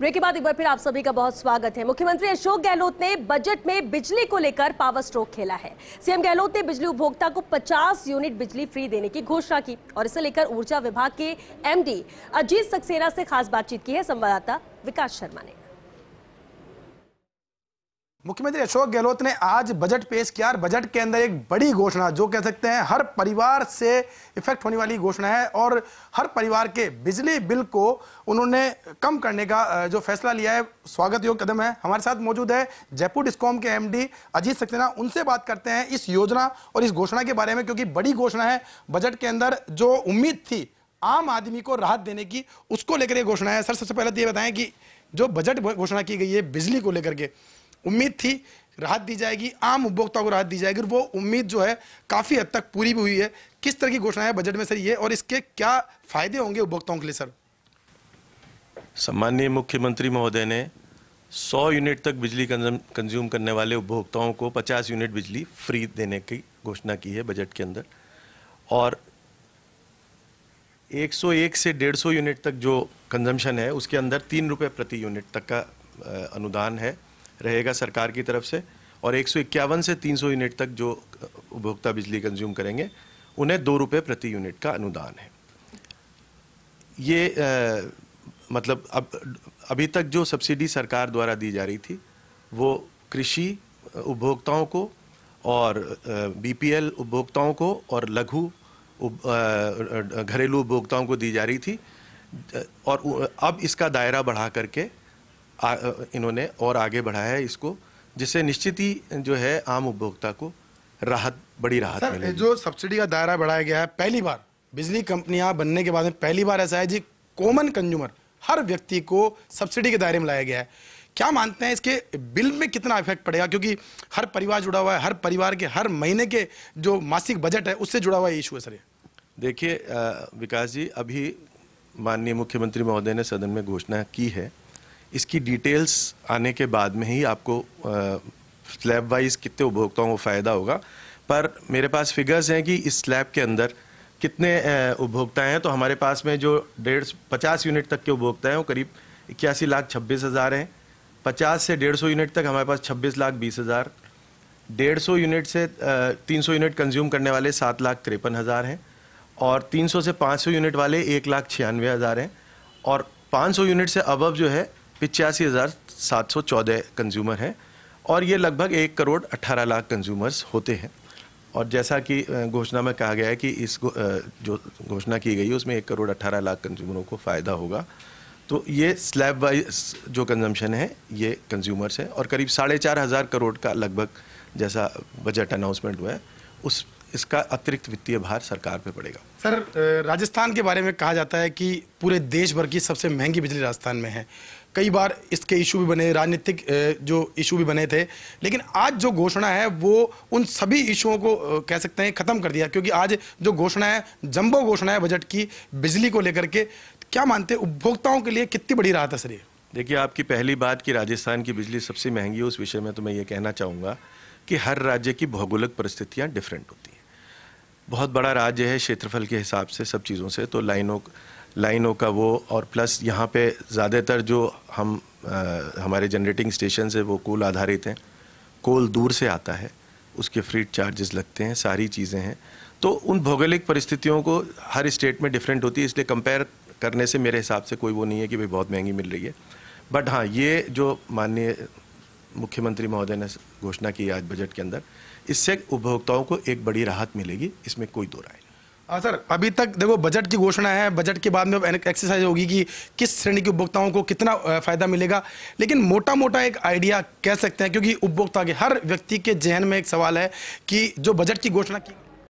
break के बाद एक बार फिर आप सभी का बहुत स्वागत है मुख्यमंत्री अशोक गहलोत ने बजट में बिजली को लेकर पावर स्ट्रोक खेला है सीएम गहलोत ने बिजली उपभोक्ता को 50 यूनिट बिजली फ्री देने की घोषणा की और इसे लेकर ऊर्जा विभाग के एमडी अजीत सक्सेना से खास बातचीत की है संवाददाता विकास शर्मा ने मुख्यमंत्री अशोक गहलोत ने आज बजट पेश किया और बजट के अंदर एक बड़ी घोषणा जो कह सकते हैं हर परिवार से इफेक्ट होने वाली घोषणा है और हर परिवार के बिजली बिल को उन्होंने कम करने का जो फैसला लिया है स्वागत योग कदम है हमारे साथ मौजूद है जयपुर डिस्कॉम के एमडी अजीत सक्सेना उनसे बात करते हैं इस योजना और इस घोषणा के बारे में क्योंकि बड़ी घोषणा है बजट के अंदर जो उम्मीद थी आम आदमी को राहत देने की उसको लेकर ये घोषणा है सर सबसे पहले तो ये बताएं कि जो बजट घोषणा की गई है बिजली को लेकर के उम्मीद थी राहत दी जाएगी आम उपभोक्ता को राहत दी जाएगी और वो उम्मीद जो है काफ़ी हद तक पूरी भी हुई है किस तरह की घोषणा है बजट में सर ये और इसके क्या फायदे होंगे उपभोक्ताओं के लिए सर सम्मान्य मुख्यमंत्री महोदय ने 100 यूनिट तक बिजली कंज्यूम करने वाले उपभोक्ताओं को 50 यूनिट बिजली फ्री देने की घोषणा की है बजट के अंदर और 101 से 150 यूनिट तक जो कंजम्पशन है उसके अंदर तीन रुपये प्रति यूनिट तक का अनुदान है रहेगा सरकार की तरफ से और एक से 300 यूनिट तक जो उपभोक्ता बिजली कंज्यूम करेंगे उन्हें दो रुपये प्रति यूनिट का अनुदान है ये आ, मतलब अब अभी तक जो सब्सिडी सरकार द्वारा दी जा रही थी वो कृषि उपभोक्ताओं को और बीपीएल उपभोक्ताओं को और लघु घरेलू उपभोक्ताओं को दी जा रही थी और अब इसका दायरा बढ़ा करके आ, इन्होंने और आगे बढ़ाया है इसको जिससे निश्चित ही जो है आम उपभोक्ता को राहत बड़ी राहत मिलेगी जो सब्सिडी का दायरा बढ़ाया गया है पहली बार बिजली कंपनियां बनने के बाद में पहली बार ऐसा है जी कॉमन कंज्यूमर हर व्यक्ति को सब्सिडी के दायरे में लाया गया है क्या मानते हैं इसके बिल में कितना इफेक्ट पड़ेगा क्योंकि हर परिवार जुड़ा हुआ है हर परिवार के हर महीने के जो मासिक बजट है उससे जुड़ा हुआ इशू है सर देखिए विकास जी अभी माननीय मुख्यमंत्री महोदय ने सदन में घोषणा की है इसकी डिटेल्स आने के बाद में ही आपको स्लैब वाइज कितने उपभोक्ताओं को फ़ायदा होगा पर मेरे पास फिगर्स हैं कि इस स्लैब के अंदर कितने उपभोक्ता हैं तो हमारे पास में जो डेढ़ पचास यूनिट तक के उपभोक्ता हैं वो करीब इक्यासी लाख छब्बीस हज़ार हैं पचास से डेढ़ सौ यूनिट तक हमारे पास छब्बीस लाख बीस हज़ार डेढ़ सौ यूनिट से तीन सौ यूनिट कंज्यूम करने वाले सात लाख तिरपन हज़ार हैं और तीन सौ से पाँच सौ यूनिट वाले एक लाख छियानवे हज़ार हैं और पाँच सौ यूनिट से अबब जो है पिचासी हज़ार सात सौ चौदह कंज्यूमर हैं और ये लगभग एक करोड़ अट्ठारह लाख कंज्यूमर्स होते हैं और जैसा कि घोषणा में कहा गया है कि इस जो घोषणा की गई है उसमें एक करोड़ अट्ठारह लाख कंज्यूमरों को फ़ायदा होगा तो ये स्लैब वाइज जो कंजम्पशन है ये कंज्यूमर्स है और करीब साढ़े चार हज़ार करोड़ का लगभग जैसा बजट अनाउंसमेंट हुआ है उस इसका अतिरिक्त वित्तीय भार सरकार पे पड़ेगा सर राजस्थान के बारे में कहा जाता है कि पूरे देश भर की सबसे महंगी बिजली राजस्थान में है कई बार इसके इशू भी बने राजनीतिक जो इशू भी बने थे लेकिन आज जो घोषणा है वो उन सभी इशुओं को कह सकते हैं ख़त्म कर दिया क्योंकि आज जो घोषणा है जम्बो घोषणा है बजट की बिजली को लेकर के क्या मानते हैं उपभोक्ताओं के लिए कितनी बड़ी राहत है सर ये देखिए आपकी पहली बात कि राजस्थान की बिजली सबसे महंगी है उस विषय में तो मैं ये कहना चाहूँगा कि हर राज्य की भौगोलिक परिस्थितियाँ डिफरेंट होती हैं बहुत बड़ा राज्य है क्षेत्रफल के हिसाब से सब चीज़ों से तो लाइनों लाइनों का वो और प्लस यहाँ पे ज़्यादातर जो हम आ, हमारे जनरेटिंग स्टेशन है वो कोल आधारित हैं कोल दूर से आता है उसके फ्री चार्जेस लगते हैं सारी चीज़ें हैं तो उन भौगोलिक परिस्थितियों को हर स्टेट में डिफरेंट होती है इसलिए कंपेयर करने से मेरे हिसाब से कोई वो नहीं है कि भाई बहुत महंगी मिल रही है बट हाँ ये जो माननीय मुख्यमंत्री महोदय ने घोषणा की आज बजट के अंदर इससे उपभोक्ताओं को एक बड़ी राहत मिलेगी इसमें कोई दो राय नहीं हाँ सर अभी तक देखो बजट की घोषणा है बजट के बाद में एक्सरसाइज होगी कि किस श्रेणी के उपभोक्ताओं को कितना फायदा मिलेगा लेकिन मोटा मोटा एक आइडिया कह सकते हैं क्योंकि उपभोक्ता के हर व्यक्ति के जहन में एक सवाल है कि जो बजट की घोषणा की